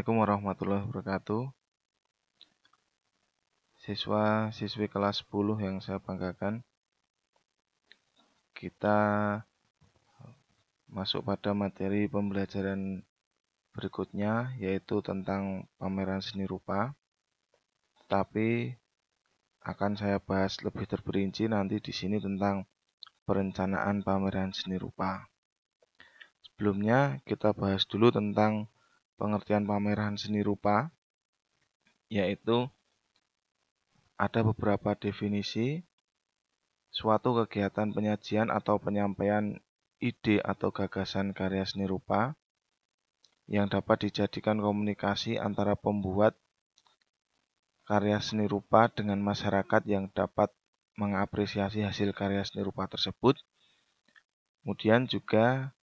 Assalamualaikum warahmatullahi wabarakatuh Siswa-siswi kelas 10 yang saya banggakan Kita masuk pada materi pembelajaran berikutnya Yaitu tentang pameran seni rupa Tapi akan saya bahas lebih terperinci nanti di sini tentang perencanaan pameran seni rupa Sebelumnya kita bahas dulu tentang pengertian pameran seni rupa yaitu ada beberapa definisi suatu kegiatan penyajian atau penyampaian ide atau gagasan karya seni rupa yang dapat dijadikan komunikasi antara pembuat karya seni rupa dengan masyarakat yang dapat mengapresiasi hasil karya seni rupa tersebut. Kemudian juga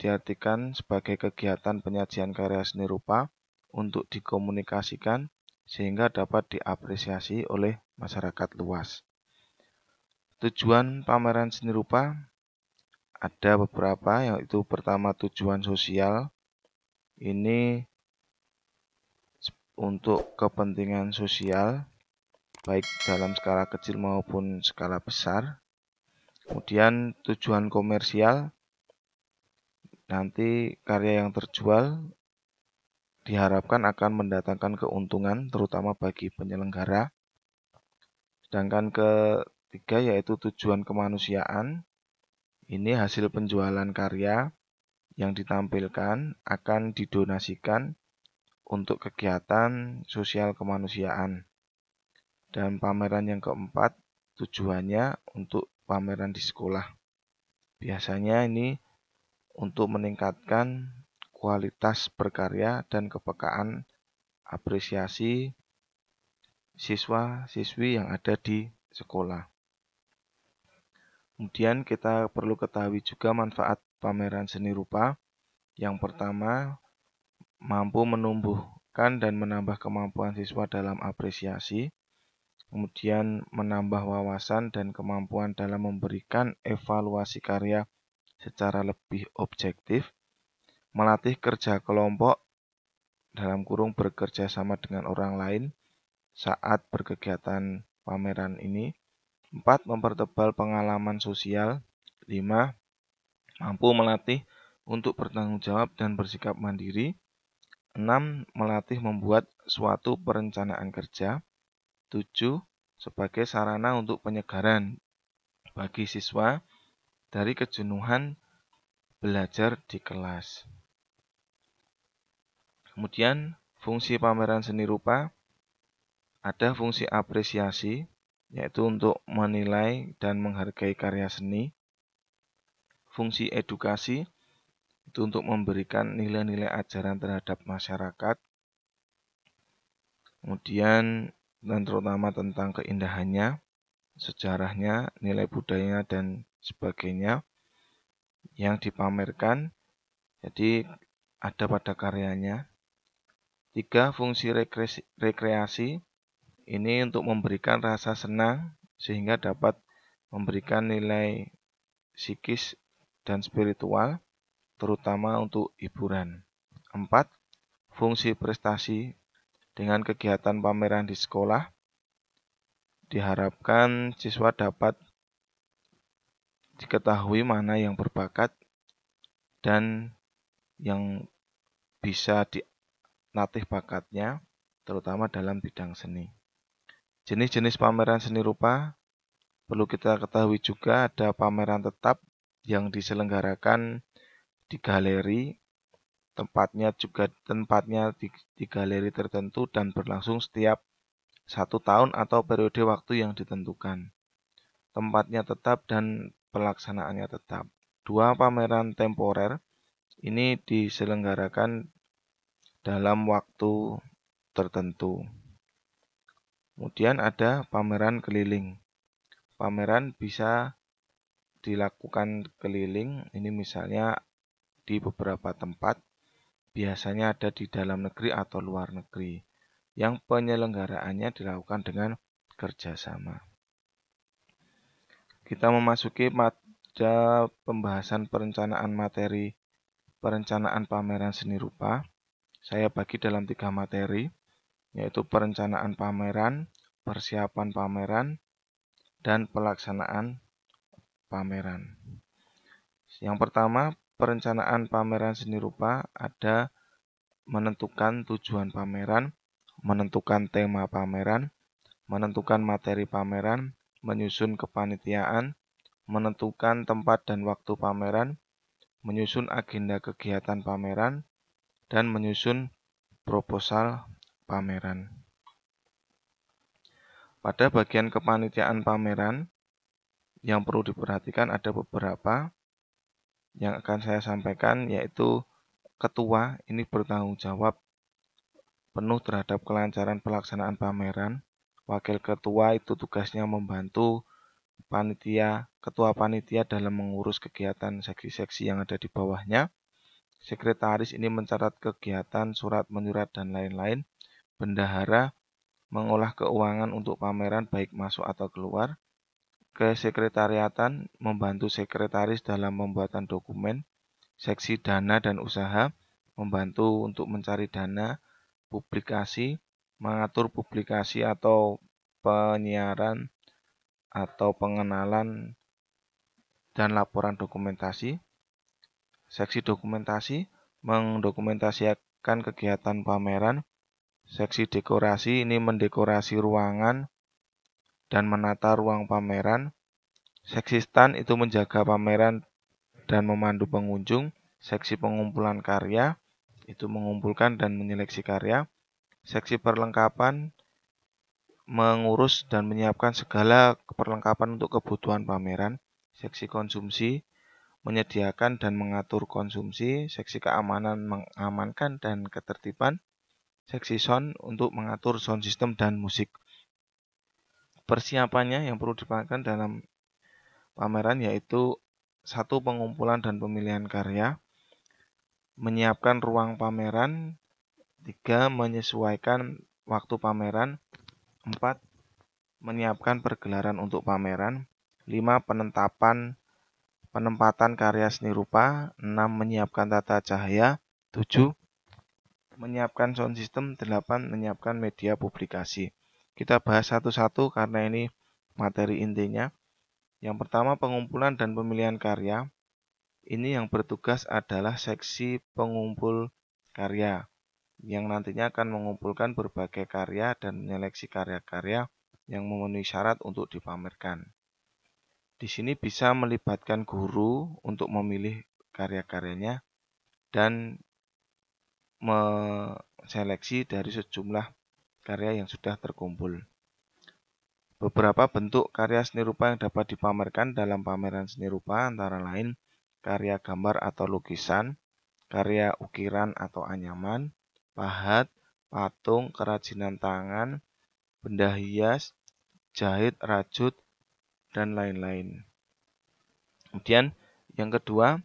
diartikan sebagai kegiatan penyajian karya seni rupa untuk dikomunikasikan sehingga dapat diapresiasi oleh masyarakat luas. Tujuan pameran seni rupa ada beberapa, yaitu pertama tujuan sosial. Ini untuk kepentingan sosial, baik dalam skala kecil maupun skala besar. Kemudian tujuan komersial, nanti karya yang terjual diharapkan akan mendatangkan keuntungan terutama bagi penyelenggara. Sedangkan ketiga yaitu tujuan kemanusiaan. Ini hasil penjualan karya yang ditampilkan akan didonasikan untuk kegiatan sosial kemanusiaan. Dan pameran yang keempat tujuannya untuk pameran di sekolah. Biasanya ini untuk meningkatkan kualitas berkarya dan kepekaan apresiasi siswa-siswi yang ada di sekolah. Kemudian kita perlu ketahui juga manfaat pameran seni rupa. Yang pertama, mampu menumbuhkan dan menambah kemampuan siswa dalam apresiasi. Kemudian menambah wawasan dan kemampuan dalam memberikan evaluasi karya secara lebih objektif, melatih kerja kelompok dalam kurung bekerja sama dengan orang lain saat berkegiatan pameran ini. 4. Mempertebal pengalaman sosial. 5. Mampu melatih untuk bertanggung jawab dan bersikap mandiri. 6. Melatih membuat suatu perencanaan kerja. 7. Sebagai sarana untuk penyegaran bagi siswa dari kejenuhan belajar di kelas. Kemudian, fungsi pameran seni rupa ada fungsi apresiasi, yaitu untuk menilai dan menghargai karya seni. Fungsi edukasi itu untuk memberikan nilai-nilai ajaran terhadap masyarakat. Kemudian, dan terutama tentang keindahannya, sejarahnya, nilai budayanya, dan sebagainya yang dipamerkan. Jadi ada pada karyanya. Tiga fungsi rekreasi, rekreasi ini untuk memberikan rasa senang sehingga dapat memberikan nilai psikis dan spiritual terutama untuk hiburan. Empat, Fungsi prestasi dengan kegiatan pameran di sekolah diharapkan siswa dapat diketahui mana yang berbakat dan yang bisa dilatih bakatnya, terutama dalam bidang seni. Jenis-jenis pameran seni rupa perlu kita ketahui juga ada pameran tetap yang diselenggarakan di galeri, tempatnya juga tempatnya di, di galeri tertentu dan berlangsung setiap satu tahun atau periode waktu yang ditentukan. Tempatnya tetap dan pelaksanaannya tetap. Dua pameran temporer ini diselenggarakan dalam waktu tertentu. Kemudian ada pameran keliling. Pameran bisa dilakukan keliling, ini misalnya di beberapa tempat, biasanya ada di dalam negeri atau luar negeri, yang penyelenggaraannya dilakukan dengan kerjasama kita memasuki pada pembahasan perencanaan materi perencanaan pameran seni rupa. Saya bagi dalam tiga materi, yaitu perencanaan pameran, persiapan pameran, dan pelaksanaan pameran. Yang pertama, perencanaan pameran seni rupa ada menentukan tujuan pameran, menentukan tema pameran, menentukan materi pameran, menyusun kepanitiaan, menentukan tempat dan waktu pameran, menyusun agenda kegiatan pameran, dan menyusun proposal pameran. Pada bagian kepanitiaan pameran, yang perlu diperhatikan ada beberapa yang akan saya sampaikan, yaitu ketua ini bertanggung jawab penuh terhadap kelancaran pelaksanaan pameran, wakil ketua itu tugasnya membantu panitia, ketua panitia dalam mengurus kegiatan seksi-seksi yang ada di bawahnya. Sekretaris ini mencatat kegiatan, surat menyurat, dan lain-lain. Bendahara mengolah keuangan untuk pameran baik masuk atau keluar. Kesekretariatan membantu sekretaris dalam pembuatan dokumen. Seksi dana dan usaha membantu untuk mencari dana, publikasi, mengatur publikasi atau penyiaran atau pengenalan dan laporan dokumentasi. Seksi dokumentasi mendokumentasikan kegiatan pameran. Seksi dekorasi ini mendekorasi ruangan dan menata ruang pameran. Seksi stand itu menjaga pameran dan memandu pengunjung. Seksi pengumpulan karya itu mengumpulkan dan menyeleksi karya seksi perlengkapan mengurus dan menyiapkan segala perlengkapan untuk kebutuhan pameran, seksi konsumsi menyediakan dan mengatur konsumsi, seksi keamanan mengamankan dan ketertiban, seksi sound untuk mengatur sound system dan musik. Persiapannya yang perlu dipakai dalam pameran yaitu satu pengumpulan dan pemilihan karya, menyiapkan ruang pameran, 3. Menyesuaikan waktu pameran 4. Menyiapkan pergelaran untuk pameran 5. penetapan penempatan karya seni rupa 6. Menyiapkan tata cahaya 7. Menyiapkan sound system 8. Menyiapkan media publikasi Kita bahas satu-satu karena ini materi intinya Yang pertama pengumpulan dan pemilihan karya ini yang bertugas adalah seksi pengumpul karya yang nantinya akan mengumpulkan berbagai karya dan menyeleksi karya-karya yang memenuhi syarat untuk dipamerkan. Di sini bisa melibatkan guru untuk memilih karya-karyanya dan seleksi dari sejumlah karya yang sudah terkumpul. Beberapa bentuk karya seni rupa yang dapat dipamerkan dalam pameran seni rupa antara lain karya gambar atau lukisan, karya ukiran atau anyaman, pahat, patung, kerajinan tangan, benda hias, jahit, rajut, dan lain-lain. Kemudian yang kedua,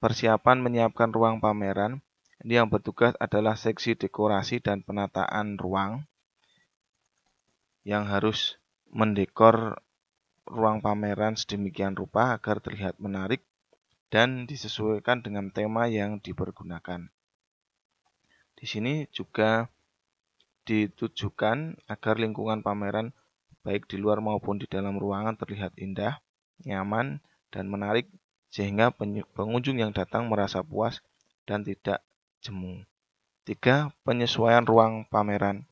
persiapan menyiapkan ruang pameran. Ini yang bertugas adalah seksi dekorasi dan penataan ruang yang harus mendekor ruang pameran sedemikian rupa agar terlihat menarik dan disesuaikan dengan tema yang dipergunakan. Di sini juga ditujukan agar lingkungan pameran baik di luar maupun di dalam ruangan terlihat indah, nyaman, dan menarik sehingga pengunjung yang datang merasa puas dan tidak jemu. 3. Penyesuaian ruang pameran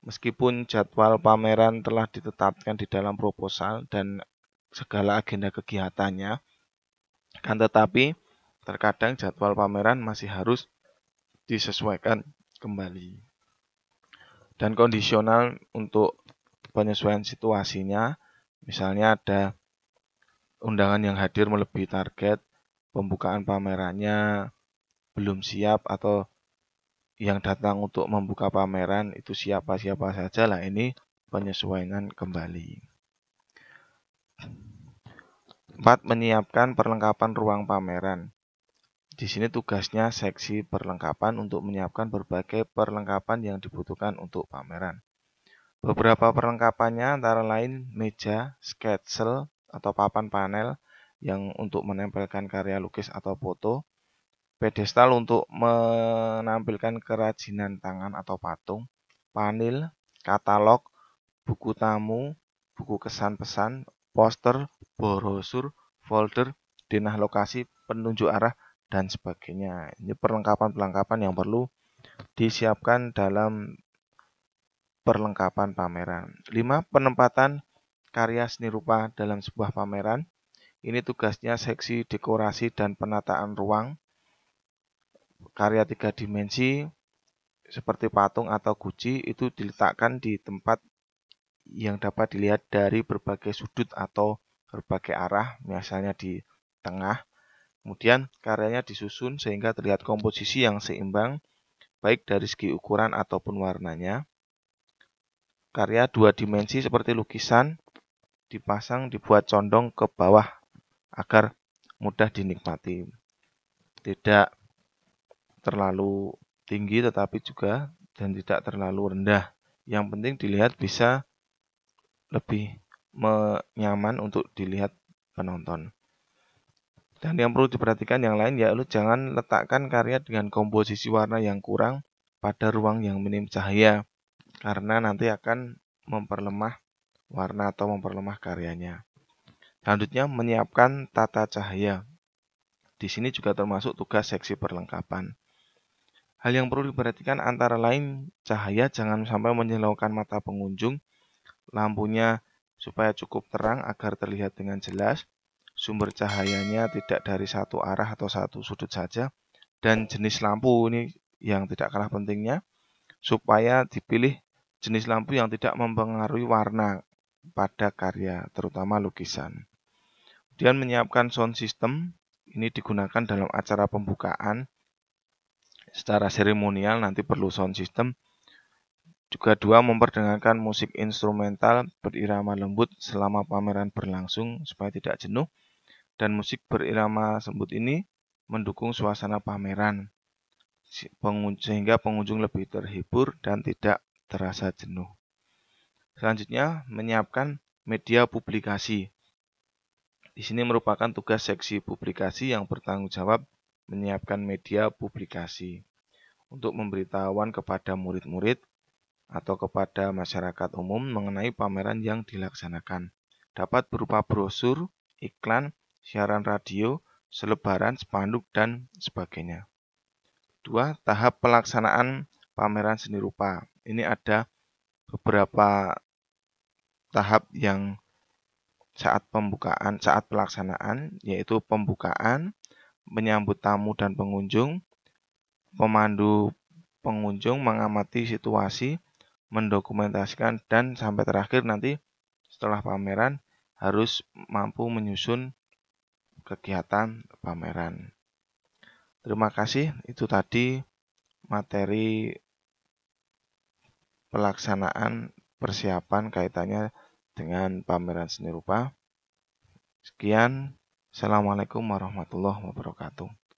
Meskipun jadwal pameran telah ditetapkan di dalam proposal dan segala agenda kegiatannya, kan tetapi terkadang jadwal pameran masih harus disesuaikan kembali. Dan kondisional untuk penyesuaian situasinya, misalnya ada undangan yang hadir melebihi target, pembukaan pamerannya belum siap atau yang datang untuk membuka pameran itu siapa-siapa saja lah ini penyesuaian kembali. empat Menyiapkan perlengkapan ruang pameran. Di sini tugasnya seksi perlengkapan untuk menyiapkan berbagai perlengkapan yang dibutuhkan untuk pameran. Beberapa perlengkapannya antara lain meja, sketsel atau papan panel yang untuk menempelkan karya lukis atau foto, pedestal untuk menampilkan kerajinan tangan atau patung, panel, katalog, buku tamu, buku kesan pesan, poster, brosur, folder, denah lokasi, penunjuk arah, dan sebagainya. Ini perlengkapan-perlengkapan yang perlu disiapkan dalam perlengkapan pameran. 5. Penempatan karya seni rupa dalam sebuah pameran. Ini tugasnya seksi dekorasi dan penataan ruang. Karya tiga dimensi seperti patung atau guci itu diletakkan di tempat yang dapat dilihat dari berbagai sudut atau berbagai arah, misalnya di tengah Kemudian karyanya disusun sehingga terlihat komposisi yang seimbang, baik dari segi ukuran ataupun warnanya. Karya dua dimensi seperti lukisan dipasang dibuat condong ke bawah agar mudah dinikmati. Tidak terlalu tinggi tetapi juga dan tidak terlalu rendah. Yang penting dilihat bisa lebih nyaman untuk dilihat penonton. Dan yang perlu diperhatikan yang lain ya lu jangan letakkan karya dengan komposisi warna yang kurang pada ruang yang minim cahaya karena nanti akan memperlemah warna atau memperlemah karyanya. Selanjutnya menyiapkan tata cahaya. Di sini juga termasuk tugas seksi perlengkapan. Hal yang perlu diperhatikan antara lain cahaya jangan sampai menyilaukan mata pengunjung, lampunya supaya cukup terang agar terlihat dengan jelas, sumber cahayanya tidak dari satu arah atau satu sudut saja dan jenis lampu ini yang tidak kalah pentingnya supaya dipilih jenis lampu yang tidak mempengaruhi warna pada karya terutama lukisan. Kemudian menyiapkan sound system ini digunakan dalam acara pembukaan secara seremonial nanti perlu sound system. Juga dua memperdengarkan musik instrumental berirama lembut selama pameran berlangsung supaya tidak jenuh dan musik berirama sembut ini mendukung suasana pameran sehingga pengunjung lebih terhibur dan tidak terasa jenuh. Selanjutnya, menyiapkan media publikasi. Di sini merupakan tugas seksi publikasi yang bertanggung jawab menyiapkan media publikasi untuk memberitahuan kepada murid-murid atau kepada masyarakat umum mengenai pameran yang dilaksanakan. Dapat berupa brosur, iklan, siaran radio, selebaran, spanduk, dan sebagainya. Dua, tahap pelaksanaan pameran seni rupa. Ini ada beberapa tahap yang saat pembukaan, saat pelaksanaan, yaitu pembukaan, menyambut tamu dan pengunjung, pemandu pengunjung mengamati situasi, mendokumentasikan, dan sampai terakhir nanti setelah pameran harus mampu menyusun kegiatan pameran. Terima kasih, itu tadi materi pelaksanaan persiapan kaitannya dengan pameran seni rupa. Sekian, Assalamualaikum warahmatullahi wabarakatuh.